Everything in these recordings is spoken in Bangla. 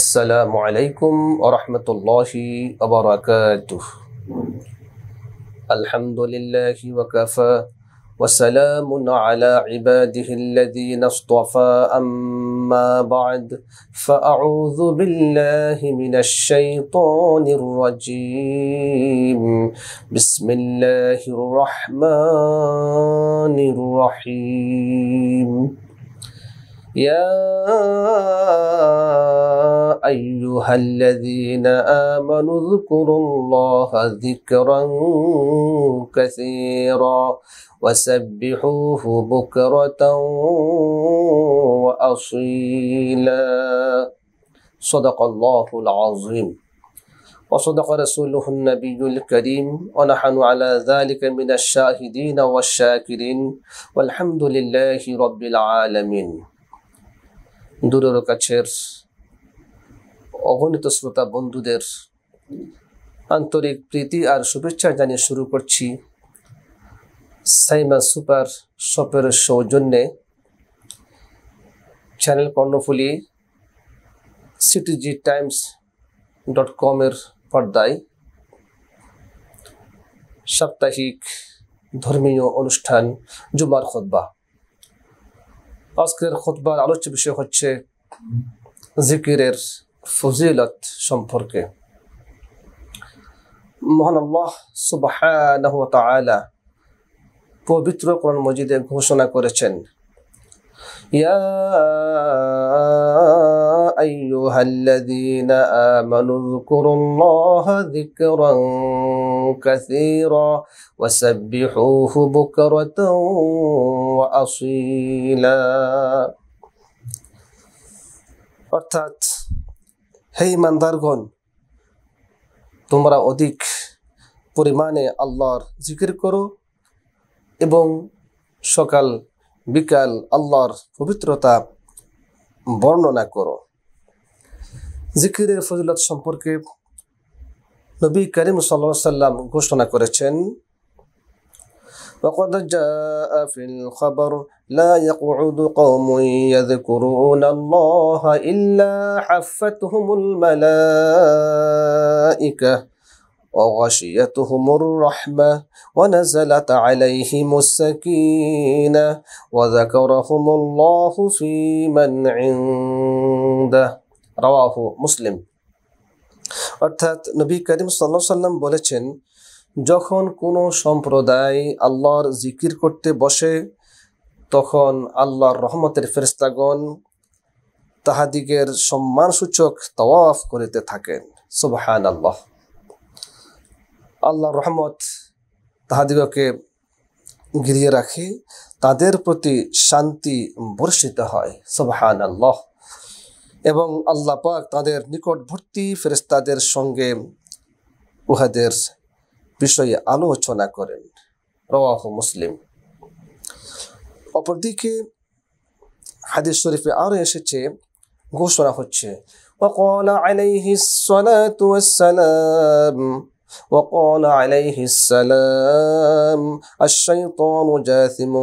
السلام عليكم ورحمة الله وبركاته الحمد لله وكفى وسلام على عباده الذين اصطفى أما بعد فأعوذ بالله من الشيطان الرجيم بسم الله الرحمن الرحيم يا أيها الذين آمنوا اذكروا الله ذكرا كثيرا وسبحوه بكرة وأصيلا صدق الله العظيم وصدق رسوله النبي الكريم ونحن على ذلك من الشاهدين والشاكرين والحمد لله رب العالمين দূরের কাছের অগণিত শ্রোতা বন্ধুদের আন্তরিক প্রীতি আর শুভেচ্ছা জানিয়ে শুরু করছি সাইমা সুপার শপের সৌজন্যে channel Karnaphuli CTG times dot কমের পর্দায় সাপ্তাহিক ধর্মীয় অনুষ্ঠান জুমার খোদ্া আজকের খুতবার আলোচ্য বিষয় হচ্ছে জিকিরের ফজিলত সম্পর্কে মহান আল্লাহ সুবাহ পবিত্র কোরআন মজিদে ঘোষণা করেছেন ইয়া أيها الذين آمنوا اذكروا الله ذكرا كثيرا وسبحوه بكرة وأصيلا অর্থাৎ হে ইমানদারগণ তোমরা অধিক পরিমাণে আল্লাহর জিকির করো এবং সকাল বিকাল আল্লাহর পবিত্রতা বর্ণনা করো জিকিরের ফজিলত সম্পর্কে নবী করিম عليه সাল্লাম ঘোষণা করেছেন وقد جاء في الخبر لا يقعد قوم يذكرون الله إلا حفتهم الملائكة وغشيتهم الرحمة ونزلت عليهم السكينة وذكرهم الله في من عنده রাওয়াহু মুসলিম অর্থাৎ নবী করিম সাল্লাহ সাল্লাম বলেছেন যখন কোনো সম্প্রদায় আল্লাহর জিকির করতে বসে তখন আল্লাহর রহমতের ফেরিস্তাগণ তাহাদিগের সম্মানসূচক তওয়াফ করিতে থাকেন সুবাহান আল্লাহ আল্লাহ রহমত তাহাদিগকে ঘিরিয়ে রাখে তাদের প্রতি শান্তি বর্ষিত হয় সুবাহান আল্লাহ এবং আল্লাহ পাক তাদের নিকটবর্তী ফেরেস্তাদের সঙ্গে উহাদের বিষয়ে আলোচনা করেন রওয়াহ মুসলিম অপরদিকে হাদিস শরীফে আরও এসেছে ঘোষণা হচ্ছে وقال عليه الصلاة والسلام وقال عليه السلام الشيطان جاثم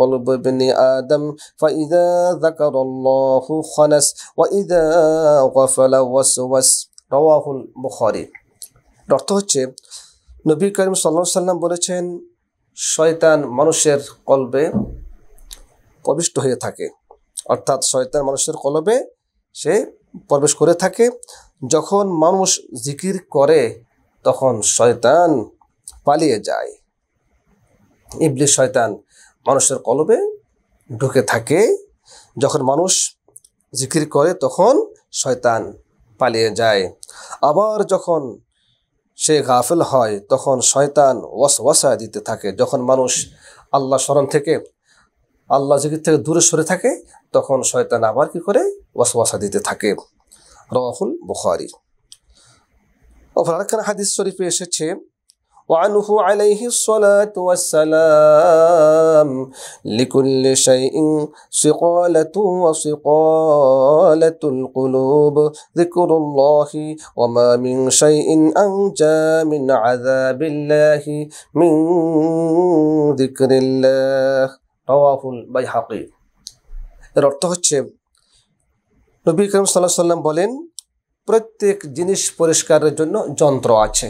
قلب ابن آدم فإذا ذكر الله خنس وإذا غفل وسوس رواه البخاري অর্থ হচ্ছে নবী করিম সাল্লা সাল্লাম বলেছেন শয়তান মানুষের কলবে প্রবিষ্ট হয়ে থাকে অর্থাৎ শয়তান মানুষের কলবে সে প্রবেশ করে থাকে যখন মানুষ জিকির করে তখন শয়তান পালিয়ে যায় ইবলি শয়তান মানুষের কলবে ঢুকে থাকে যখন মানুষ জিকির করে তখন শয়তান পালিয়ে যায় আবার যখন সে গাফেল হয় তখন শয়তান ওয়াসা দিতে থাকে যখন মানুষ আল্লাহ স্মরণ থেকে আল্লাহ জিকির থেকে দূরে সরে থাকে তখন শয়তান আবার কি করে ওয়াসা দিতে থাকে রহুল বুখারি حديث سوري في এসেছে وعنه عليه الصلاة والسلام لكل شيء صقالة وصقالة القلوب ذكر الله وما من شيء أنجى من عذاب الله من ذكر الله رواه البيحقي এর نبي كريم صلى الله عليه وسلم بولين প্রত্যেক জিনিস পরিষ্কারের জন্য যন্ত্র আছে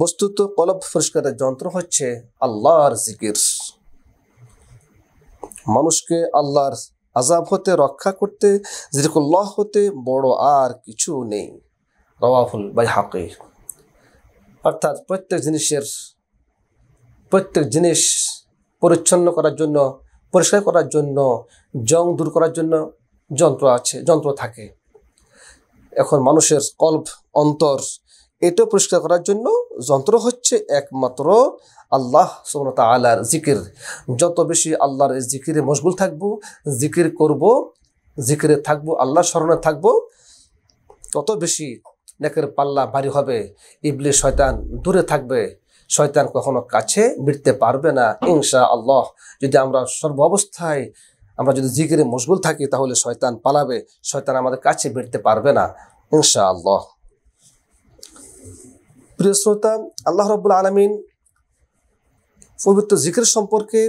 বস্তুত কলব পরিষ্কারের যন্ত্র হচ্ছে আল্লাহর জিকির মানুষকে আল্লাহর আজাব হতে রক্ষা করতে জিকুল্লাহ হতে বড় আর কিছু নেই রওয়াফুল বাই হাকে অর্থাৎ প্রত্যেক জিনিসের প্রত্যেক জিনিস পরিচ্ছন্ন করার জন্য পরিষ্কার করার জন্য জং দূর করার জন্য যন্ত্র আছে যন্ত্র থাকে এখন মানুষের কল্প অন্তর এটা পরিষ্কার করার জন্য যন্ত্র হচ্ছে একমাত্র আল্লাহ সোমনাত আলার জিকির যত বেশি আল্লাহর জিকিরে মশগুল থাকব জিকির করব জিকিরে থাকব আল্লাহ স্মরণে থাকব তত বেশি নেকের পাল্লা ভারী হবে ইবলি শয়তান দূরে থাকবে শয়তান কখনো কাছে মিটতে পারবে না ইনশা আল্লাহ যদি আমরা সর্ব অবস্থায় আমরা যদি জিকিরে মশগুল থাকি তাহলে শয়তান পালাবে শয়তান আমাদের কাছে বেরতে পারবে না ইনশাআল্লাহ প্রিয় শ্রোতা আল্লাহ রব আলমিন পবিত্র জিকির সম্পর্কে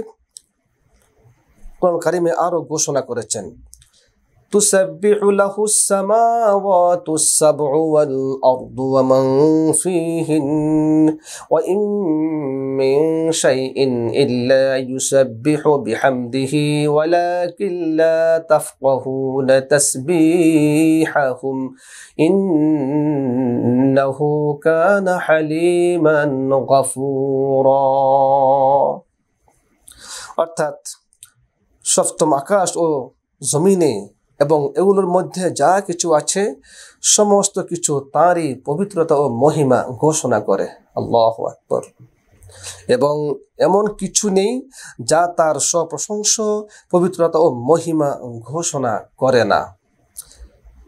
কোরআন কারিমে আরও ঘোষণা করেছেন تسبح له السماوات السبع والأرض ومن فيهن وإن من شيء إلا يسبح بحمده ولكن لا تفقهون تسبيحهم إنه كان حليما غفورا অর্থাৎ شفت আকাশ أو زميني এবং এগুলোর মধ্যে যা কিছু আছে সমস্ত কিছু তাঁরই পবিত্রতা ও মহিমা ঘোষণা করে আল্লাহ আকবর এবং এমন কিছু নেই যা তার স্বপ্রশংস পবিত্রতা ও মহিমা ঘোষণা করে না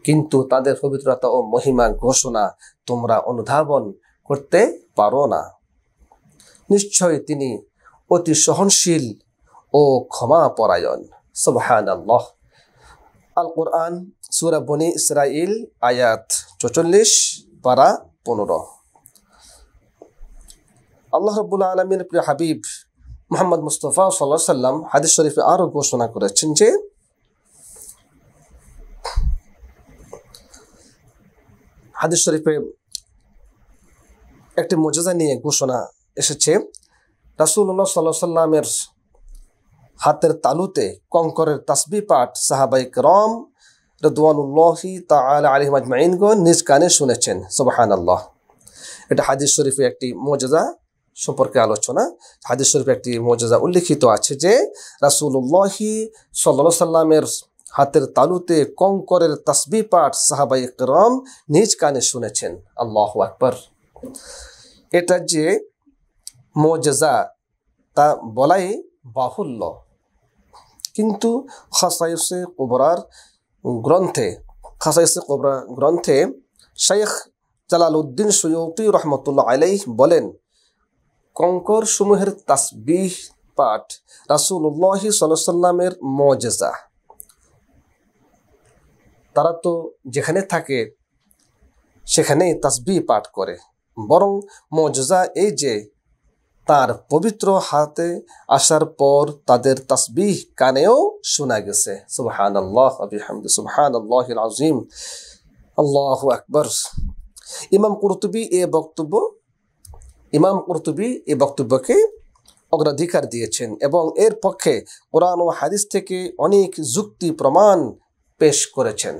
কিন্তু তাদের পবিত্রতা ও মহিমা ঘোষণা তোমরা অনুধাবন করতে পারো না নিশ্চয় তিনি অতি সহনশীল ও ক্ষমা পরায়ণ সবহান আল্লাহ আল কোরআন সুরা বনি ইসরাইল আয়াত চচল্লিশ পারা পনেরো আল্লাহ রবুল্লা আলমীর প্রিয় হাবিব মোহাম্মদ মুস্তফা সাল্লাহ সাল্লাম হাদিস শরীফে আরও ঘোষণা করেছেন যে হাদিস শরীফে একটি মজুজা নিয়ে ঘোষণা এসেছে রাসুল্লাহ সাল্লাহ সাল্লামের হাতের তালুতে কঙ্করের তাসবি পাঠ সাহাবাই রম রদওয়ানুল্লাহি তা আলিম আজমাইনগণ নিজ কানে শুনেছেন সুবাহান আল্লাহ এটা হাদিস শরীফের একটি মজাদা সম্পর্কে আলোচনা হাদিস শরীফের একটি মজাদা উল্লিখিত আছে যে রাসুল্লাহি সাল্লা সাল্লামের হাতের তালুতে কঙ্করের তাসবি পাঠ সাহাবাই রম নিজ কানে শুনেছেন আল্লাহ আকবর এটা যে মজাজা তা বলাই বাহুল্য কিন্তু খাসাইসে কোবরার গ্রন্থে খাসাইসে কোবরা গ্রন্থে শেখ জালালউদ্দিন সৈয়দি রহমতুল্লাহ আলাই বলেন কঙ্কর সমূহের তাসবিহ পাঠ রাসুল্লাহি সাল্লামের মজেজা তারা তো যেখানে থাকে সেখানেই তাসবি পাঠ করে বরং মজেজা এই যে তার পবিত্র হাতে আসার পর তাদের তাসবিহ কানেও শোনা গেছে সুবহান আল্লাহ আবিহামদ সুবহান আল্লাহ আজিম আল্লাহ আকবর ইমাম কুরতুবি এ বক্তব্য ইমাম কুরতুবি এ বক্তব্যকে অগ্রাধিকার দিয়েছেন এবং এর পক্ষে কোরআন ও হাদিস থেকে অনেক যুক্তি প্রমাণ পেশ করেছেন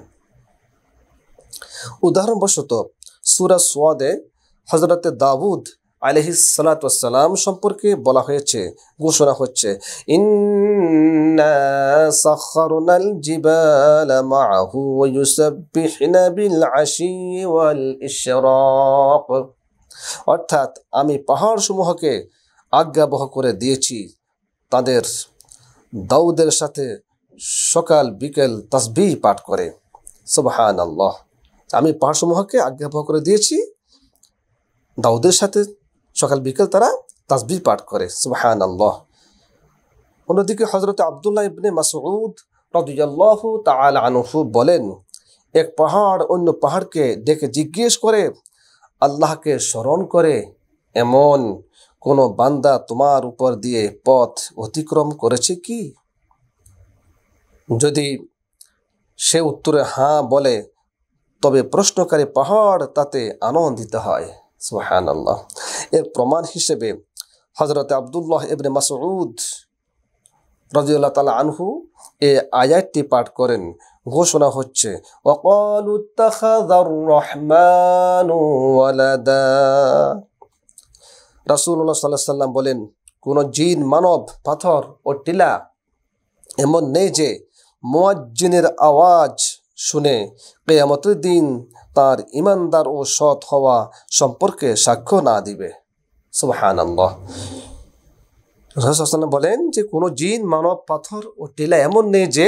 উদাহরণবশত সুরা সোয়াদে হজরতে দাউদ আলহি সালাতাম সম্পর্কে বলা হয়েছে ঘোষণা হচ্ছে অর্থাৎ আমি পাহাড় সমূহকে আজ্ঞাবহ করে দিয়েছি তাদের দাউদের সাথে সকাল বিকেল তসবি পাঠ করে সুবাহান আল্লাহ আমি পাহাড় সমূহকে আজ্ঞাবহ করে দিয়েছি দাউদের সাথে সকাল বিকেল তারা তাসবির পাঠ করে সুবাহান আল্লাহ অন্যদিকে হজরত আবদুল্লাহ ইবনে মাসউদ রদুয়াল্লাহ তাল আনহু বলেন এক পাহাড় অন্য পাহাড়কে ডেকে জিজ্ঞেস করে আল্লাহকে স্মরণ করে এমন কোনো বান্দা তোমার উপর দিয়ে পথ অতিক্রম করেছে কি যদি সে উত্তরে হাঁ বলে তবে প্রশ্নকারী পাহাড় তাতে আনন্দিত হয় সুহান আল্লাহ এর প্রমাণ হিসেবে হজরত আবদুল্লাহ এবনে মাসউদ রাজিউল্লাহ তালা আনহু এ আয়াতটি পাঠ করেন ঘোষণা হচ্ছে রাসুল্লাহ সাল্লাহ সাল্লাম বলেন কোন জিন মানব পাথর ও টিলা এমন নেই যে মোয়াজ্জিনের আওয়াজ শুনে কেয়ামতের দিন তার ইমানদার ও সৎ হওয়া সম্পর্কে সাক্ষ্য না দিবে সুবাহান বলেন যে কোনো জিন মানব পাথর ও টিলা এমন নেই যে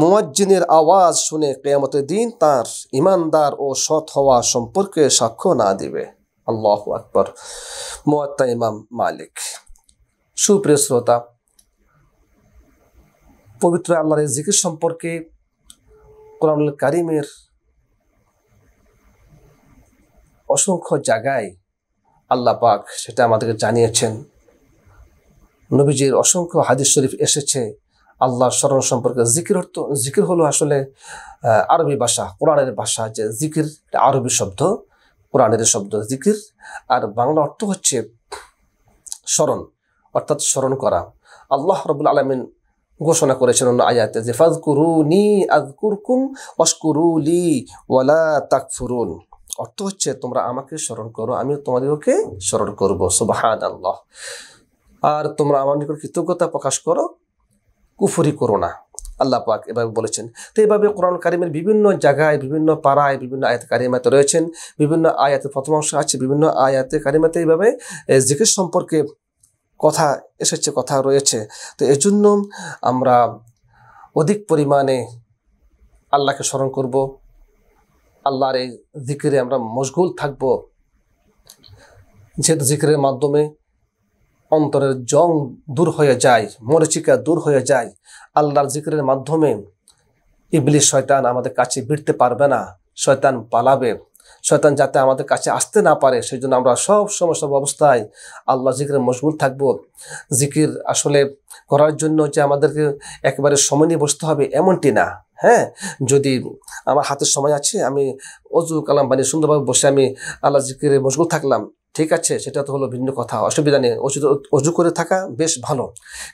মোয়াজ্জিনের আওয়াজ শুনে কেয়ামতের দিন তার ইমানদার ও সৎ হওয়া সম্পর্কে সাক্ষ্য না দিবে আল্লাহ আকবর মোয়াত্তা ইমাম মালিক সুপ্রিয় শ্রোতা পবিত্র আল্লাহরের জিকির সম্পর্কে কোরআনুল কারিমের অসংখ্য জায়গায় আল্লাহ পাক সেটা আমাদেরকে জানিয়েছেন নবীজির অসংখ্য হাদিস শরীফ এসেছে আল্লাহর স্মরণ সম্পর্কে জিকির অর্থ জিকির হলো আসলে আরবি ভাষা কোরআনের ভাষা যে জিকির আরবি শব্দ কোরআনের শব্দ জিকির আর বাংলা অর্থ হচ্ছে স্মরণ অর্থাৎ স্মরণ করা আল্লাহ রবুল আলমিন ঘোষণা করেছেন অন্য আয়াতে যে ফাজকুরু নি আজকুরকুম অস্কুরু লি ওয়ালা তাকফুরুন অর্থ হচ্ছে তোমরা আমাকে স্মরণ করো আমিও তোমাদেরকে স্মরণ করবো সুবাহান আল্লাহ আর তোমরা আমার নিকট কৃতজ্ঞতা প্রকাশ করো কুফুরি করো না আল্লাহ পাক এভাবে বলেছেন তো এইভাবে কোরআন কারিমের বিভিন্ন জায়গায় বিভিন্ন পাড়ায় বিভিন্ন আয়াত কারিমাতে রয়েছেন বিভিন্ন আয়াতের প্রথম অংশ আছে বিভিন্ন আয়াতে কারিমাতে এইভাবে জিকির সম্পর্কে কথা এসেছে কথা রয়েছে তো এজন্য আমরা অধিক পরিমাণে আল্লাহকে স্মরণ করব আল্লাহর এই জিকিরে আমরা মশগুল থাকব যে জিকিরের মাধ্যমে অন্তরের জং দূর হয়ে যায় মরিচিকা দূর হয়ে যায় আল্লাহর জিকিরের মাধ্যমে ইবলিশ শয়তান আমাদের কাছে ভিড়তে পারবে না শয়তান পালাবে শয়তান যাতে আমাদের কাছে আসতে না পারে সেই জন্য আমরা সব সময় সব অবস্থায় আল্লাহ জিকিরে মশগুল থাকব জিকির আসলে করার জন্য যে আমাদেরকে একেবারে সময় নিয়ে বসতে হবে এমনটি না হ্যাঁ যদি আমার হাতের সময় আছে আমি অজু কালাম বানিয়ে সুন্দরভাবে বসে আমি আল্লাহ জিকিরে মশগুল থাকলাম ঠিক আছে সেটা তো হলো ভিন্ন কথা অসুবিধা নেই অজু করে থাকা বেশ ভালো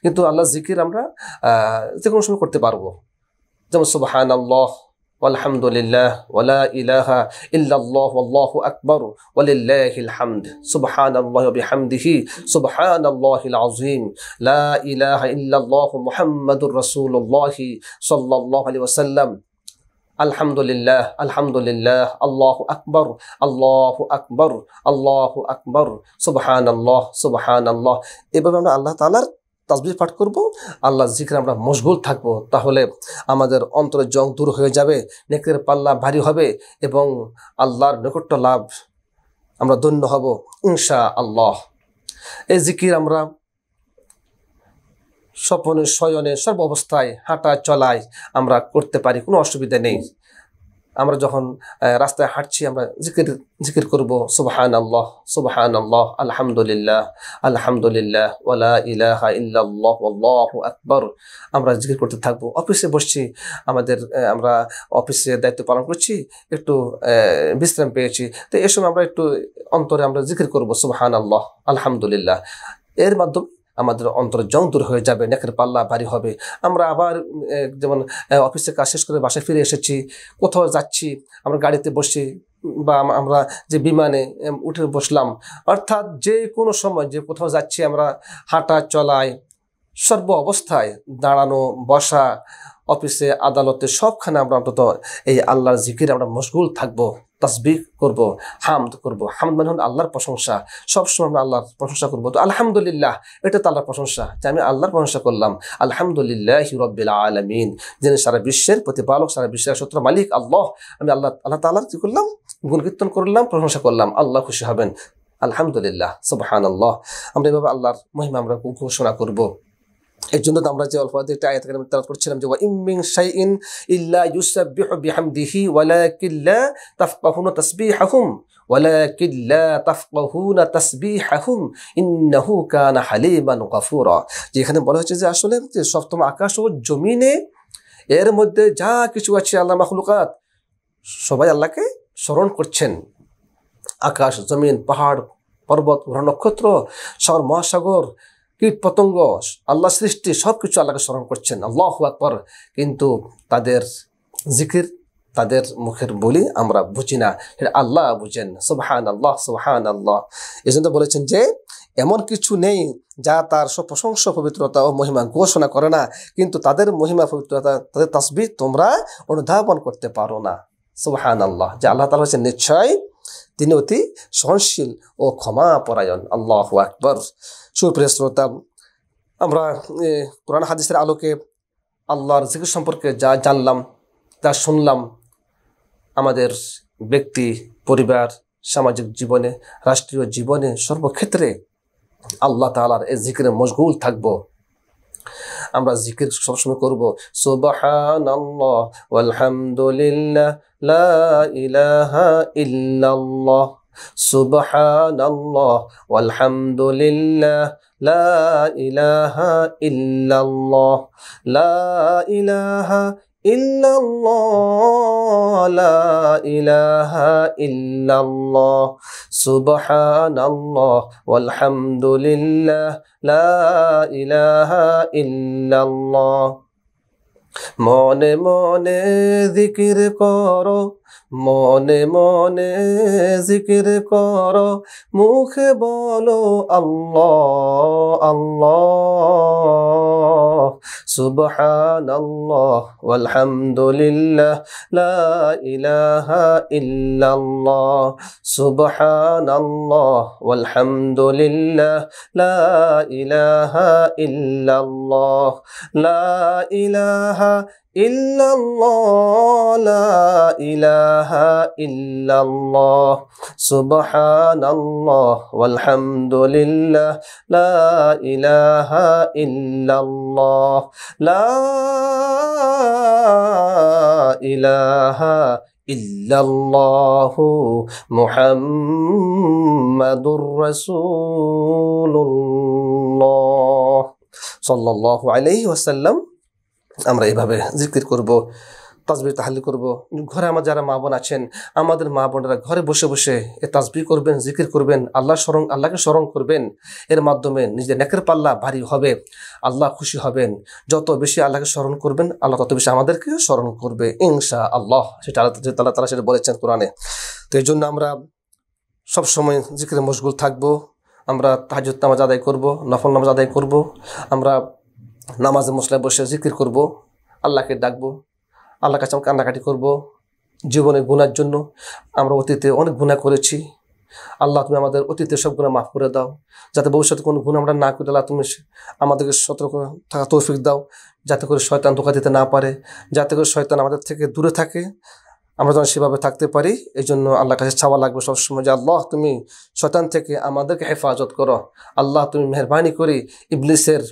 কিন্তু আল্লাহ জিকির আমরা যে কোনো সময় করতে পারবো যেমন সুবাহান আল্লাহ والحمد لله ولا إله إلا الله والله أكبر ولله الحمد سبحان الله وبحمده سبحان الله العظيم لا إله إلا الله محمد رسول الله صلى الله عليه وسلم الحمد لله الحمد لله الله أكبر الله أكبر الله أكبر سبحان الله سبحان الله এভাবে الله تعالى তাজবি পাঠ করব আল্লাহ জিকির আমরা মশগুল থাকব তাহলে আমাদের অন্তরের জং দূর হয়ে যাবে নেকের পাল্লা ভারী হবে এবং আল্লাহর নৈকট্য লাভ আমরা ধন্য হব ইনশা আল্লাহ এই জিকির আমরা স্বপনে শয়নে সর্ব অবস্থায় হাঁটা চলায় আমরা করতে পারি কোনো অসুবিধা নেই আমরা যখন রাস্তায় হাঁটছি আমরা জিকির জিকির করব সুবাহান আল্লাহ সুবাহান আল্লাহ আলহামদুলিল্লাহ আলহামদুলিল্লাহ ওলা ইলাহা ইল্লাল্লাহ আকবর আমরা জিকির করতে থাকবো অফিসে বসছি আমাদের আমরা অফিসে দায়িত্ব পালন করছি একটু বিশ্রাম পেয়েছি তো এই সময় আমরা একটু অন্তরে আমরা জিকির করবো সুবাহান আল্লাহ আলহামদুলিল্লাহ এর মাধ্যমে আমাদের অন্তর জং দূর হয়ে যাবে নেকের পাল্লা ভারী হবে আমরা আবার যেমন অফিসে কাজ শেষ করে বাসায় ফিরে এসেছি কোথাও যাচ্ছি আমরা গাড়িতে বসে বা আমরা যে বিমানে উঠে বসলাম অর্থাৎ যে কোনো সময় যে কোথাও যাচ্ছি আমরা হাঁটা চলায় সর্ব অবস্থায় দাঁড়ানো বসা অফিসে আদালতে সবখানে আমরা অন্তত এই আল্লাহর জিকির আমরা মশগুল থাকবো তাসবিক করব হামদ করব হামদ মানে হল আল্লাহর প্রশংসা সবসময় আমরা আল্লাহর প্রশংসা করবো তো আলহামদুলিল্লাহ এটা তো আল্লাহর প্রশংসা যে আমি আল্লাহর প্রশংসা করলাম আলহামদুলিল্লাহ হিরবিল আলমিন যিনি সারা বিশ্বের প্রতিপালক সারা বিশ্বের সত্র মালিক আল্লাহ আমি আল্লাহ আল্লাহ তাল্লাহ কী করলাম গুণকীর্তন করলাম প্রশংসা করলাম আল্লাহ খুশি হবেন আলহামদুলিল্লাহ সুবাহান আল্লাহ আমরা এভাবে আল্লাহর মহিমা আমরা ঘোষণা করবো এর জন্য আমরা যে অল্প একটা আয়াত তেলাওয়াত করছিলাম যে ওয়া ইম মিন শাইইন ইল্লা ইউসাব্বিহু বিহামদিহি ওয়ালাকিন লা তাফকাহুনা তাসবিহাহুম ওয়ালাকিন লা তাফকাহুনা তাসবিহাহুম ইন্নাহু কানা হালিমান গাফুরা যেখানে বলা হচ্ছে যে আসলে সপ্তম আকাশ ও জমিনে এর মধ্যে যা কিছু আছে আল্লাহ মাখলুকাত সবাই আল্লাহকে স্মরণ করছেন আকাশ জমিন পাহাড় পর্বত গ্রহ নক্ষত্র সাগর মহাসাগর কীট পতঙ্গ আল্লাহ সৃষ্টি সব কিছু আল্লাহকে স্মরণ করছেন আল্লাহ হওয়ার পর কিন্তু তাদের জিকির তাদের মুখের বলি আমরা বুঝি না সেটা আল্লাহ বুঝেন সুবাহান আল্লাহ সুবাহান আল্লাহ এই জন্য বলেছেন যে এমন কিছু নেই যা তার প্রশংস পবিত্রতা ও মহিমা ঘোষণা করে না কিন্তু তাদের মহিমা পবিত্রতা তাদের তসবি তোমরা অনুধাবন করতে পারো না সুবাহান আল্লাহ যে আল্লাহ তালা হচ্ছে নিশ্চয় তিনি অতি সহনশীল ও ক্ষমাপরায়ণ আল্লাহ আকবর সুপ্রিয় শ্রোতা আমরা কোরআন হাদিসের আলোকে আল্লাহর জিকির সম্পর্কে যা জানলাম তা শুনলাম আমাদের ব্যক্তি পরিবার সামাজিক জীবনে রাষ্ট্রীয় জীবনে সর্বক্ষেত্রে আল্লাহ তালার এ জিকিরে মশগুল থাকবো আমরা জিকির সবসময় করব সুবহানাল্লাহ ওয়ালহামদুলিল্লাহ লা ইলাহা ইল্লাল্লাহ سبحان الله والحمد لله لا إله إلا الله لا إله إلا الله لا إله إلا الله سبحان الله والحمد لله لا إله إلا الله মনে মনে জিকির করো মনে মনে জিকির কর মুখে বলো আল্লাহ আল্লাহ سبحان الله والحمد لله لا إله إلا الله سبحان الله والحمد لله لا إله إلا الله لا إله إلا الله لا إله إلا الله سبحان الله والحمد لله لا إله إلا الله لا إله إلا الله محمد رسول الله صلى الله عليه وسلم আমরা এভাবে জিকির করব তাজবির তাহালি করব ঘরে আমার যারা মা বোন আছেন আমাদের মা বোনেরা ঘরে বসে বসে এ তাজবি করবেন জিকির করবেন আল্লাহ স্মরণ আল্লাহকে স্মরণ করবেন এর মাধ্যমে নিজের নেকের পাল্লা ভারী হবে আল্লাহ খুশি হবেন যত বেশি আল্লাহকে স্মরণ করবেন আল্লাহ তত বেশি আমাদেরকে স্মরণ করবে ইনশা আল্লাহ সেটা আল্লাহ তালা তারা সেটা বলেছেন কোরআনে তো এই জন্য আমরা সবসময় জিকিরে মশগুল থাকবো আমরা তাহাজুত নামাজ আদায় করব নফল নামাজ আদায় করব আমরা নামাজে মশলায় বসে জিকির করব আল্লাহকে ডাকবো আল্লাহ কাছে কান্নাকাটি করব জীবনে গুনার জন্য আমরা অতীতে অনেক গুণা করেছি আল্লাহ তুমি আমাদের অতীতে সব গুণা মাফ করে দাও যাতে ভবিষ্যতে কোনো গুণ আমরা না করে আল্লাহ তুমি আমাদেরকে সতর্ক থাকা তৌফিক দাও যাতে করে শয়তান ধোকা দিতে না পারে যাতে করে শয়তান আমাদের থেকে দূরে থাকে আমরা যেন সেভাবে থাকতে পারি এই জন্য আল্লাহ কাছে ছাওয়া লাগবে সবসময় যে আল্লাহ তুমি শয়তান থেকে আমাদেরকে হেফাজত করো আল্লাহ তুমি মেহরবানি করে ইবলিসের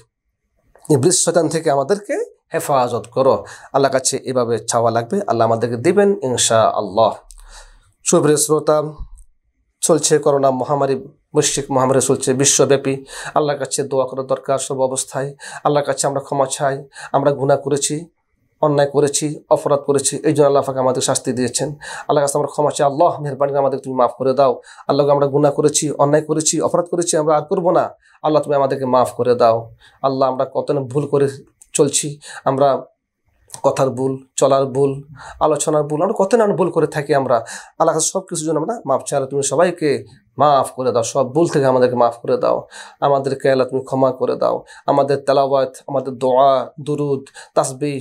ইবলিস শয়তান থেকে আমাদেরকে হেফাজত করো আল্লাহ কাছে এভাবে চাওয়া লাগবে আল্লাহ আমাদেরকে দেবেন ইনশা আল্লাহ সুপ্রিয় শ্রোতা চলছে করোনা মহামারী বৈশ্বিক মহামারী চলছে বিশ্বব্যাপী আল্লাহর কাছে দোয়া করার দরকার সব অবস্থায় আল্লাহর কাছে আমরা ক্ষমা চাই আমরা গুণা করেছি অন্যায় করেছি অপরাধ করেছি এই জন্য আল্লাহ আমাদের শাস্তি দিয়েছেন আল্লাহ কাছে আমরা ক্ষমা চাই আল্লাহ মেহরবানি আমাদের তুমি মাফ করে দাও আল্লাহকে আমরা গুণা করেছি অন্যায় করেছি অপরাধ করেছি আমরা আর করবো না আল্লাহ তুমি আমাদেরকে মাফ করে দাও আল্লাহ আমরা কত ভুল করে চলছি আমরা কথার ভুল চলার ভুল আলোচনার ভুল আমরা কত না ভুল করে থাকি আমরা আল্লাহ কাছে সব কিছুর জন্য আমরা মাফ চাই তুমি সবাইকে মাফ করে দাও সব ভুল থেকে আমাদেরকে মাফ করে দাও আমাদেরকে আল্লাহ তুমি ক্ষমা করে দাও আমাদের তেলাবাত আমাদের দোয়া দুরুদ তাসবিহ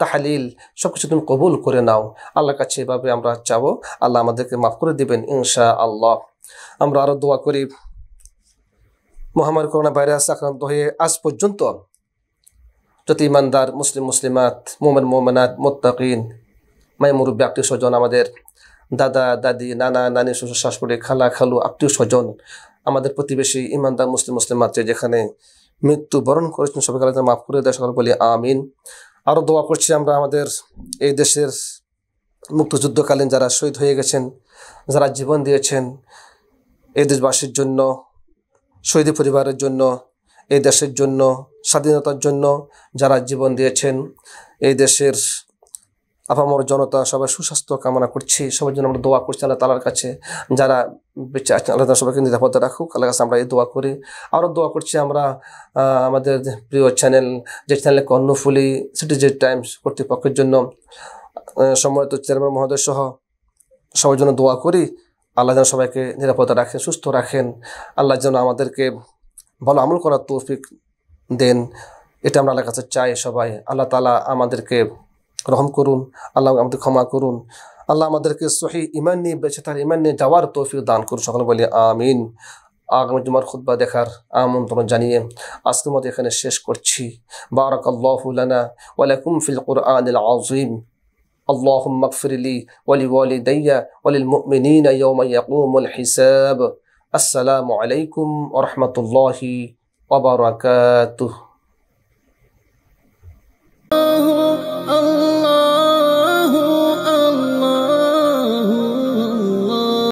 তাহালিল সব কিছু তুমি কবুল করে নাও আল্লাহর কাছে এভাবে আমরা চাবো আল্লাহ আমাদেরকে মাফ করে দেবেন ইনশা আল্লাহ আমরা আরও দোয়া করি মহামারী করোনা ভাইরাস আক্রান্ত হয়ে আজ পর্যন্ত যত ইমানদার মুসলিম মুসলিমাত মোমেন মোমেনাত মোত্তাকিন মাই মুরব্বী আত্মীয় স্বজন আমাদের দাদা দাদি নানা নানি শ্বশুর শাশুড়ি খালা খালু আত্মীয় স্বজন আমাদের প্রতিবেশী ইমানদার মুসলিম আছে যেখানে মৃত্যু বরণ করেছেন সবাইকে মাফ করে দেয় সকল বলি আমিন আরও দোয়া করছি আমরা আমাদের এই দেশের মুক্তযুদ্ধকালীন যারা শহীদ হয়ে গেছেন যারা জীবন দিয়েছেন এই দেশবাসীর জন্য শহীদ পরিবারের জন্য এই দেশের জন্য স্বাধীনতার জন্য যারা জীবন দিয়েছেন এই দেশের আপামর জনতা সবাই সুস্বাস্থ্য কামনা করছি সবার জন্য আমরা দোয়া করছি আল্লাহ তালার কাছে যারা বেঁচে আছেন আল্লাহ সবাইকে নিরাপদে রাখুক আল্লাহ কাছে আমরা এই দোয়া করি আরও দোয়া করছি আমরা আমাদের প্রিয় চ্যানেল যে চ্যানেলে কর্ণফুলি সিটিজেড টাইমস কর্তৃপক্ষের জন্য সম্মানিত চেয়ারম্যান মহোদয় সহ সবার জন্য দোয়া করি আল্লাহ যেন সবাইকে নিরাপদে রাখেন সুস্থ রাখেন আল্লাহ যেন আমাদেরকে ভালো আমল করার তৌফিক দেন এটা আমরা আল্লাহ কাছে চাই সবাই আল্লাহ তালা আমাদেরকে রহম করুন আল্লাহ আমাদের ক্ষমা করুন আল্লাহ আমাদেরকে সহি ইমান নিয়ে বেঁচে তার ইমান নিয়ে যাওয়ার তৌফিক দান করুন সকলে বলি আমিন আগামী জুমার খুদ্া দেখার আমন্ত্রণ জানিয়ে আজকের মতো এখানে শেষ করছি বারাক আল্লাহুলানা ওয়ালাইকুম ফিল কোরআন আজিম اللهم اغفر لي ولوالدي وللمؤمنين يوم يقوم الحساب السلام عليكم ورحمة الله وبركاته